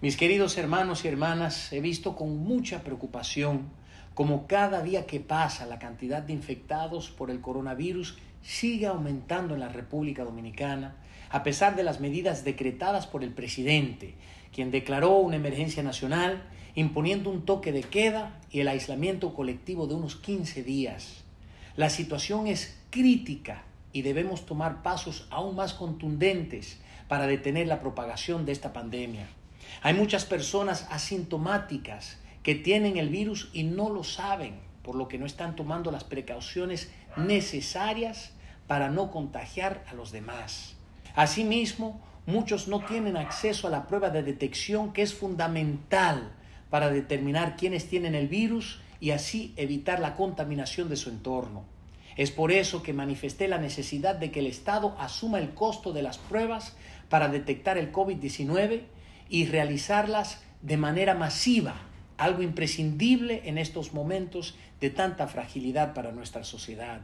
Mis queridos hermanos y hermanas, he visto con mucha preocupación cómo cada día que pasa la cantidad de infectados por el coronavirus sigue aumentando en la República Dominicana, a pesar de las medidas decretadas por el presidente, quien declaró una emergencia nacional, imponiendo un toque de queda y el aislamiento colectivo de unos 15 días. La situación es crítica y debemos tomar pasos aún más contundentes para detener la propagación de esta pandemia. Hay muchas personas asintomáticas que tienen el virus y no lo saben, por lo que no están tomando las precauciones necesarias para no contagiar a los demás. Asimismo, muchos no tienen acceso a la prueba de detección que es fundamental para determinar quiénes tienen el virus y así evitar la contaminación de su entorno. Es por eso que manifesté la necesidad de que el Estado asuma el costo de las pruebas para detectar el COVID-19 y realizarlas de manera masiva, algo imprescindible en estos momentos de tanta fragilidad para nuestra sociedad.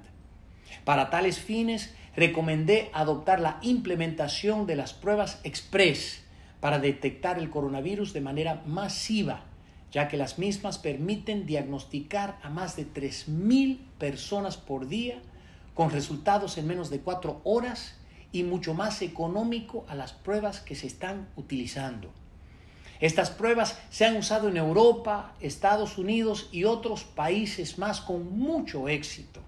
Para tales fines, recomendé adoptar la implementación de las pruebas express para detectar el coronavirus de manera masiva, ya que las mismas permiten diagnosticar a más de 3.000 personas por día con resultados en menos de cuatro horas y mucho más económico a las pruebas que se están utilizando. Estas pruebas se han usado en Europa, Estados Unidos y otros países más con mucho éxito.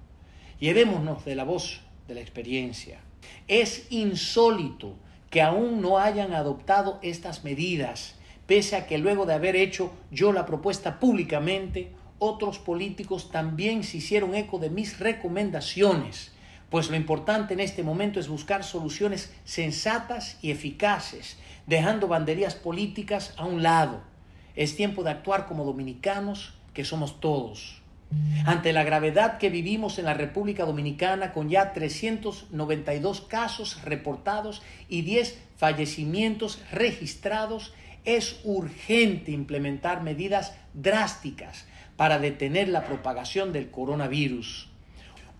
Llevémonos de la voz de la experiencia. Es insólito que aún no hayan adoptado estas medidas, pese a que luego de haber hecho yo la propuesta públicamente, otros políticos también se hicieron eco de mis recomendaciones pues lo importante en este momento es buscar soluciones sensatas y eficaces, dejando banderías políticas a un lado. Es tiempo de actuar como dominicanos, que somos todos. Ante la gravedad que vivimos en la República Dominicana, con ya 392 casos reportados y 10 fallecimientos registrados, es urgente implementar medidas drásticas para detener la propagación del coronavirus.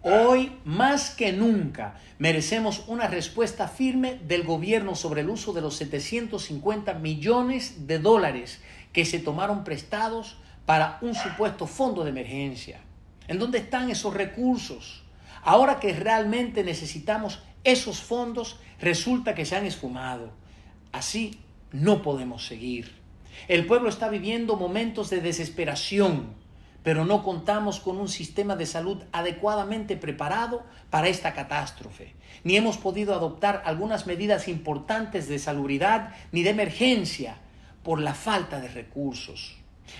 Hoy, más que nunca, merecemos una respuesta firme del gobierno sobre el uso de los 750 millones de dólares que se tomaron prestados para un supuesto fondo de emergencia. ¿En dónde están esos recursos? Ahora que realmente necesitamos esos fondos, resulta que se han esfumado. Así no podemos seguir. El pueblo está viviendo momentos de desesperación pero no contamos con un sistema de salud adecuadamente preparado para esta catástrofe, ni hemos podido adoptar algunas medidas importantes de salubridad ni de emergencia por la falta de recursos.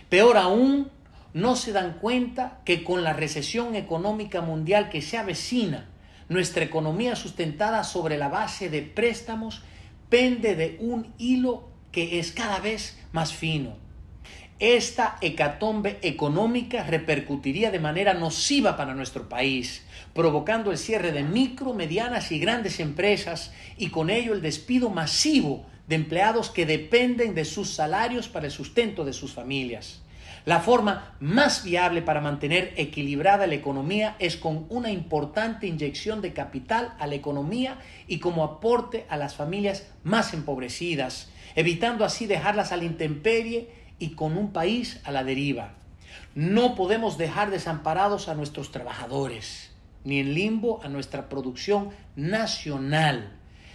Peor aún, no se dan cuenta que con la recesión económica mundial que se avecina, nuestra economía sustentada sobre la base de préstamos pende de un hilo que es cada vez más fino esta hecatombe económica repercutiría de manera nociva para nuestro país, provocando el cierre de micro, medianas y grandes empresas y con ello el despido masivo de empleados que dependen de sus salarios para el sustento de sus familias. La forma más viable para mantener equilibrada la economía es con una importante inyección de capital a la economía y como aporte a las familias más empobrecidas, evitando así dejarlas a la intemperie y con un país a la deriva. No podemos dejar desamparados a nuestros trabajadores, ni en limbo a nuestra producción nacional.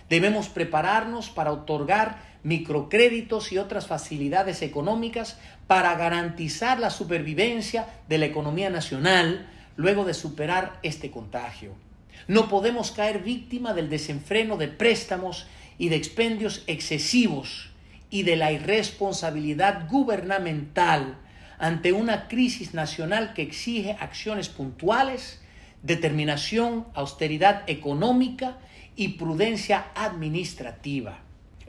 Debemos prepararnos para otorgar microcréditos y otras facilidades económicas para garantizar la supervivencia de la economía nacional luego de superar este contagio. No podemos caer víctima del desenfreno de préstamos y de expendios excesivos y de la irresponsabilidad gubernamental ante una crisis nacional que exige acciones puntuales, determinación, austeridad económica y prudencia administrativa.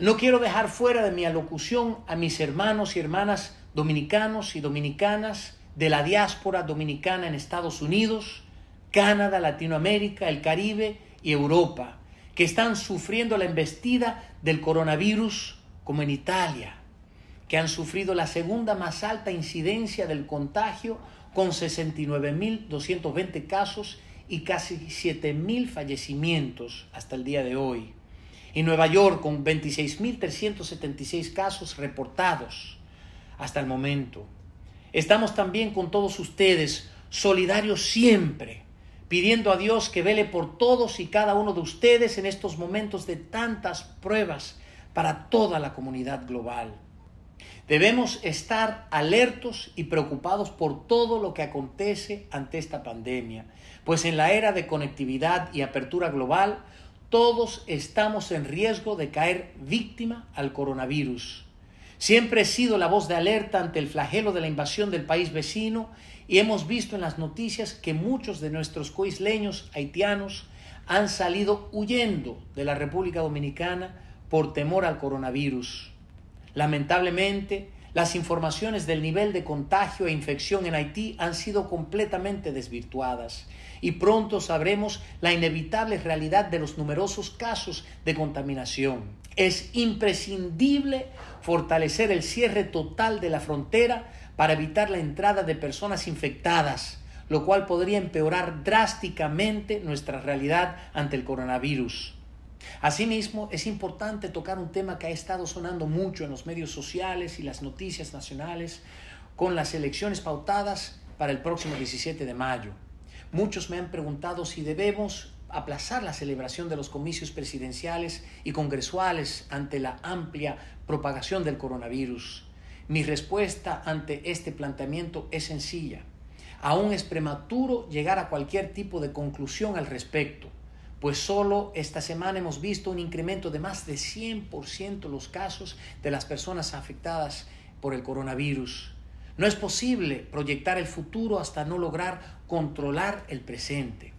No quiero dejar fuera de mi alocución a mis hermanos y hermanas dominicanos y dominicanas de la diáspora dominicana en Estados Unidos, Canadá, Latinoamérica, el Caribe y Europa, que están sufriendo la embestida del coronavirus como en Italia, que han sufrido la segunda más alta incidencia del contagio con 69.220 casos y casi 7.000 fallecimientos hasta el día de hoy. Y Nueva York con 26.376 casos reportados hasta el momento. Estamos también con todos ustedes, solidarios siempre, pidiendo a Dios que vele por todos y cada uno de ustedes en estos momentos de tantas pruebas para toda la comunidad global. Debemos estar alertos y preocupados por todo lo que acontece ante esta pandemia, pues en la era de conectividad y apertura global, todos estamos en riesgo de caer víctima al coronavirus. Siempre he sido la voz de alerta ante el flagelo de la invasión del país vecino y hemos visto en las noticias que muchos de nuestros coisleños haitianos han salido huyendo de la República Dominicana por temor al coronavirus. Lamentablemente, las informaciones del nivel de contagio e infección en Haití han sido completamente desvirtuadas y pronto sabremos la inevitable realidad de los numerosos casos de contaminación. Es imprescindible fortalecer el cierre total de la frontera para evitar la entrada de personas infectadas, lo cual podría empeorar drásticamente nuestra realidad ante el coronavirus. Asimismo, es importante tocar un tema que ha estado sonando mucho en los medios sociales y las noticias nacionales con las elecciones pautadas para el próximo 17 de mayo. Muchos me han preguntado si debemos aplazar la celebración de los comicios presidenciales y congresuales ante la amplia propagación del coronavirus. Mi respuesta ante este planteamiento es sencilla. Aún es prematuro llegar a cualquier tipo de conclusión al respecto pues solo esta semana hemos visto un incremento de más de 100% los casos de las personas afectadas por el coronavirus. No es posible proyectar el futuro hasta no lograr controlar el presente.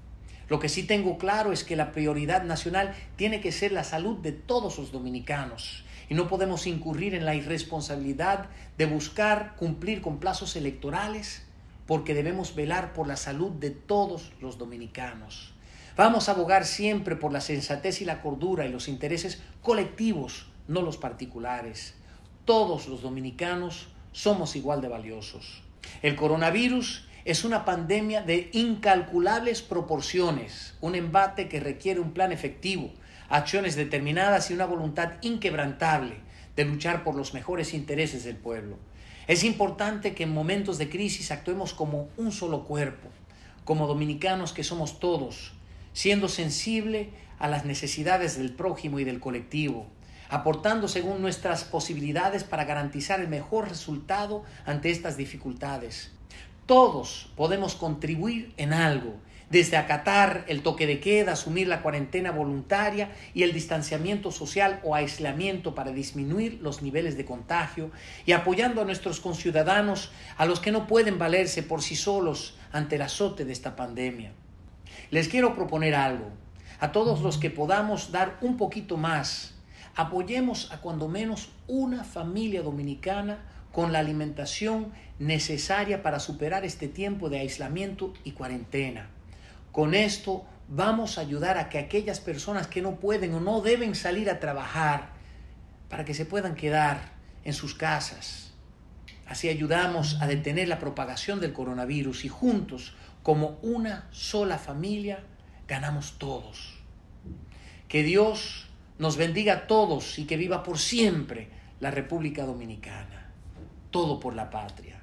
Lo que sí tengo claro es que la prioridad nacional tiene que ser la salud de todos los dominicanos y no podemos incurrir en la irresponsabilidad de buscar cumplir con plazos electorales porque debemos velar por la salud de todos los dominicanos. Vamos a abogar siempre por la sensatez y la cordura y los intereses colectivos, no los particulares. Todos los dominicanos somos igual de valiosos. El coronavirus es una pandemia de incalculables proporciones, un embate que requiere un plan efectivo, acciones determinadas y una voluntad inquebrantable de luchar por los mejores intereses del pueblo. Es importante que en momentos de crisis actuemos como un solo cuerpo, como dominicanos que somos todos, siendo sensible a las necesidades del prójimo y del colectivo, aportando según nuestras posibilidades para garantizar el mejor resultado ante estas dificultades. Todos podemos contribuir en algo, desde acatar el toque de queda, asumir la cuarentena voluntaria y el distanciamiento social o aislamiento para disminuir los niveles de contagio y apoyando a nuestros conciudadanos a los que no pueden valerse por sí solos ante el azote de esta pandemia. Les quiero proponer algo. A todos los que podamos dar un poquito más, apoyemos a cuando menos una familia dominicana con la alimentación necesaria para superar este tiempo de aislamiento y cuarentena. Con esto vamos a ayudar a que aquellas personas que no pueden o no deben salir a trabajar, para que se puedan quedar en sus casas, Así ayudamos a detener la propagación del coronavirus y juntos, como una sola familia, ganamos todos. Que Dios nos bendiga a todos y que viva por siempre la República Dominicana. Todo por la patria.